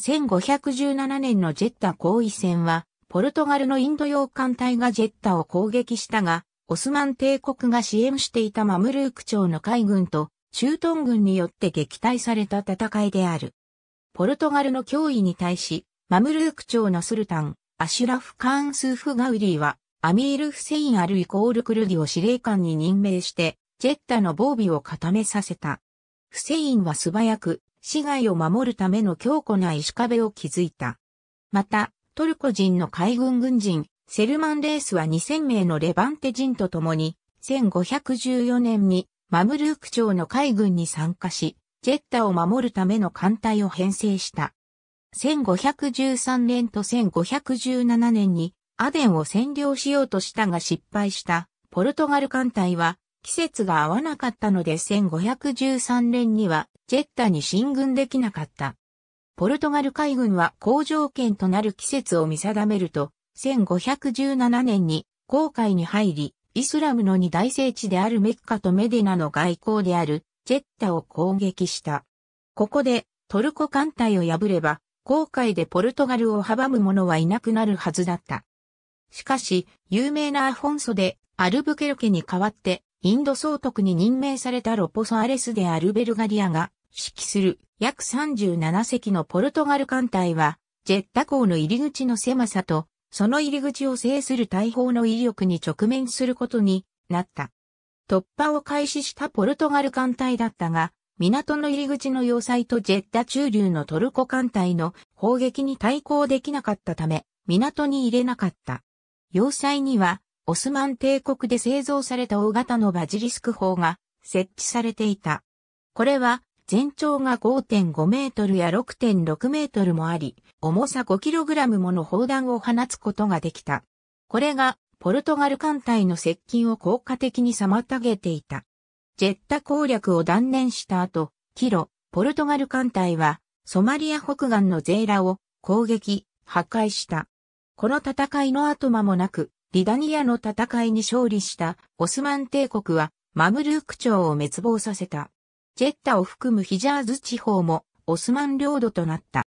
1517年のジェッタ行為戦は、ポルトガルのインド洋艦隊がジェッタを攻撃したが、オスマン帝国が支援していたマムルーク朝の海軍と中東軍によって撃退された戦いである。ポルトガルの脅威に対し、マムルーク朝のスルタン、アシュラフ・カーン・スーフ・ガウリーは、アミール・フセイン・アル・イコール・クルディを司令官に任命して、ジェッタの防備を固めさせた。フセインは素早く、市街を守るための強固な石壁を築いた。また、トルコ人の海軍軍人、セルマン・レースは2000名のレバンテ人と共に、1514年にマムルーク町の海軍に参加し、ジェッタを守るための艦隊を編成した。1513年と1517年にアデンを占領しようとしたが失敗したポルトガル艦隊は季節が合わなかったので1513年にはジェッタに進軍できなかった。ポルトガル海軍は好条件となる季節を見定めると、1517年に航海に入り、イスラムの二大聖地であるメッカとメディナの外交であるジェッタを攻撃した。ここでトルコ艦隊を破れば、航海でポルトガルを阻む者はいなくなるはずだった。しかし、有名なアフォンソでアルブケルケに代わってインド総督に任命されたロポソアレスでアルベルガリアが指揮する約37隻のポルトガル艦隊は、ジェッタ港の入り口の狭さと、その入り口を制する大砲の威力に直面することになった。突破を開始したポルトガル艦隊だったが、港の入り口の要塞とジェッタ中流のトルコ艦隊の砲撃に対抗できなかったため、港に入れなかった。要塞には、オスマン帝国で製造された大型のバジリスク砲が設置されていた。これは全長が5.5メートルや6.6メートルもあり、重さ5キログラムもの砲弾を放つことができた。これが、ポルトガル艦隊の接近を効果的に妨げていた。ジェッタ攻略を断念した後、キロ、ポルトガル艦隊は、ソマリア北岸のゼーラを攻撃、破壊した。この戦いの後間もなく、リダニアの戦いに勝利したオスマン帝国はマムルーク朝を滅亡させた。ジェッタを含むヒジャーズ地方もオスマン領土となった。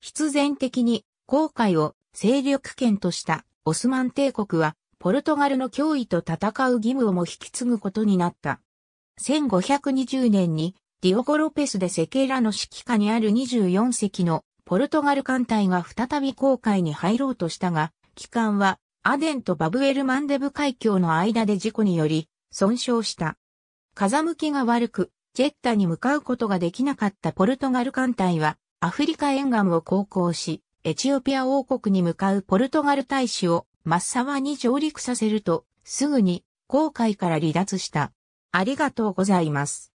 必然的に航海を勢力圏としたオスマン帝国はポルトガルの脅威と戦う義務をも引き継ぐことになった。1520年にディオゴ・ロペスでセケラの指揮下にある24隻のポルトガル艦隊が再び航海に入ろうとしたが、機関はアデンとバブエル・マンデブ海峡の間で事故により損傷した。風向きが悪く、ジェッタに向かうことができなかったポルトガル艦隊は、アフリカ沿岸を航行し、エチオピア王国に向かうポルトガル大使をマッサワに上陸させると、すぐに航海から離脱した。ありがとうございます。